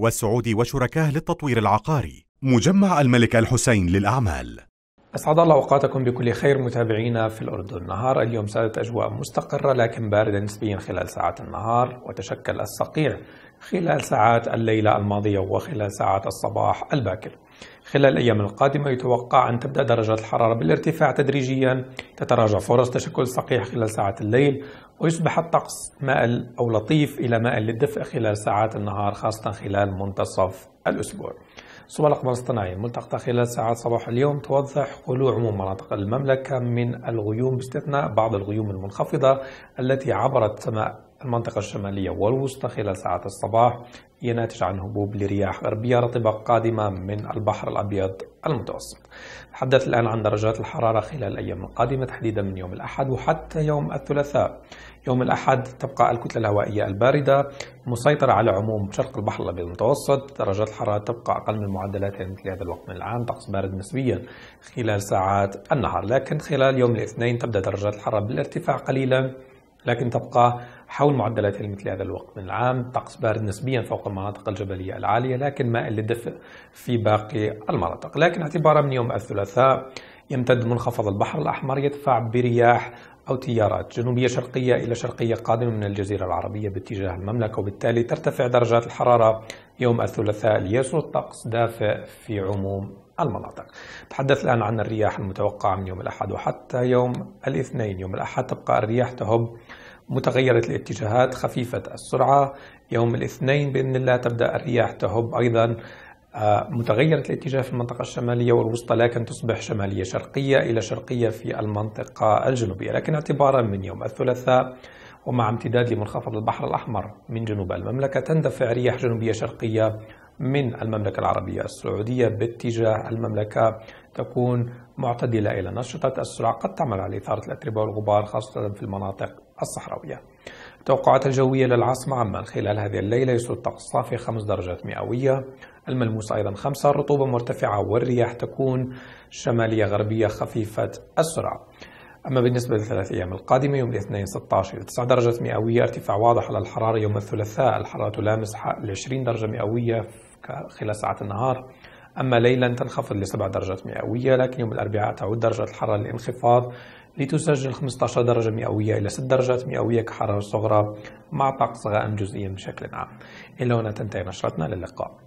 والسعودي وشركاه للتطوير العقاري مجمع الملك الحسين للأعمال أسعد الله أوقاتكم بكل خير متابعينا في الأردن نهار اليوم سادت أجواء مستقرة لكن باردة نسبيا خلال ساعات النهار وتشكل الصقيع خلال ساعات الليلة الماضية وخلال ساعات الصباح الباكر خلال الأيام القادمة يتوقع أن تبدأ درجات الحرارة بالارتفاع تدريجيا تتراجع فرص تشكل الصقيع خلال ساعات الليل ويصبح الطقس مائل أو لطيف إلى مائل للدفء خلال ساعات النهار خاصة خلال منتصف الأسبوع صور الأقمار الصناعية ملتقطة خلال ساعات صباح اليوم توضح خلو عموم مناطق المملكة من الغيوم باستثناء بعض الغيوم المنخفضة التي عبرت سماء المنطقة الشمالية والوسطى خلال ساعات الصباح يناتج عن هبوب لرياح غربية رطبة قادمة من البحر الأبيض المتوسط حدث الآن عن درجات الحرارة خلال الأيام القادمة تحديدا من يوم الأحد وحتى يوم الثلاثاء يوم الأحد تبقى الكتلة الهوائية الباردة مسيطرة على عموم شرق البحر الأبيض المتوسط درجات الحرارة تبقى أقل من معدلاتها مثل هذا الوقت من العام طقس بارد نسبيا خلال ساعات النهار لكن خلال يوم الاثنين تبدأ درجات الحرارة بالارتفاع قليلا لكن تبقى حول معدلات هل مثل هذا الوقت من العام طقس بارد نسبيا فوق المناطق الجبلية العالية لكن مائل للدفء في باقي المناطق لكن اعتبارا من يوم الثلاثاء يمتد منخفض البحر الأحمر يدفع برياح أو تيارات جنوبية شرقية إلى شرقية قادمة من الجزيرة العربية باتجاه المملكة وبالتالي ترتفع درجات الحرارة يوم الثلاثاء ليصبح الطقس دافئ في عموم المناطق تحدث الآن عن الرياح المتوقعة من يوم الأحد وحتى يوم الاثنين يوم الأحد تبقى الرياح تهب متغيرة الاتجاهات خفيفة السرعة يوم الاثنين بإذن الله تبدأ الرياح تهب أيضا آه، متغيرة الاتجاه في المنطقة الشمالية والوسطى لكن تصبح شمالية شرقية إلى شرقية في المنطقة الجنوبية لكن اعتبارا من يوم الثلاثاء ومع امتداد لمنخفض البحر الأحمر من جنوب المملكة تندفع رياح جنوبية شرقية من المملكة العربية السعودية باتجاه المملكة تكون معتدلة إلى نشطة السرعة قد تعمل على إثارة الأتربة والغبار خاصة في المناطق الصحراوية التوقعات الجوية للعاصمة عمان خلال هذه الليلة يسود الطقس صافي 5 درجات مئوية الملموس أيضا 5 الرطوبة مرتفعة والرياح تكون شمالية غربية خفيفة السرعة أما بالنسبة للثلاث أيام القادمة يوم الاثنين 16 إلى 9 درجات مئوية ارتفاع واضح على الحرارة يوم الثلاثاء الحرارة تلامس ال 20 درجة مئوية خلال ساعات النهار أما ليلا تنخفض لسبع درجات مئوية لكن يوم الأربعاء تعود درجة الحرارة للانخفاض لتسجل 15 درجة مئوية إلى 6 درجات مئوية كحرارة صغرى مع طقس غائم جزئيا بشكل عام إلى هنا تنتهي نشرتنا للقاء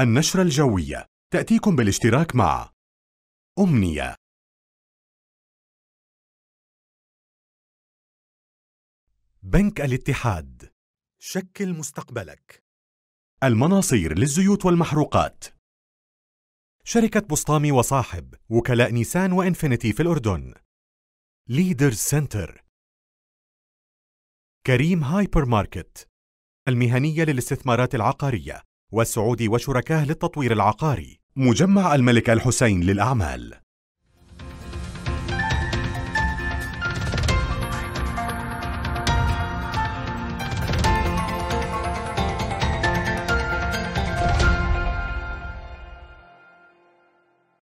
النشرة الجوية تأتيكم بالاشتراك مع أمنية بنك الاتحاد شكل مستقبلك المناصير للزيوت والمحروقات شركة بسطامي وصاحب وكلاء نيسان وإنفينيتي في الأردن ليدر سنتر كريم هايبر ماركت المهنية للاستثمارات العقارية والسعودي وشركاه للتطوير العقاري مجمع الملك الحسين للأعمال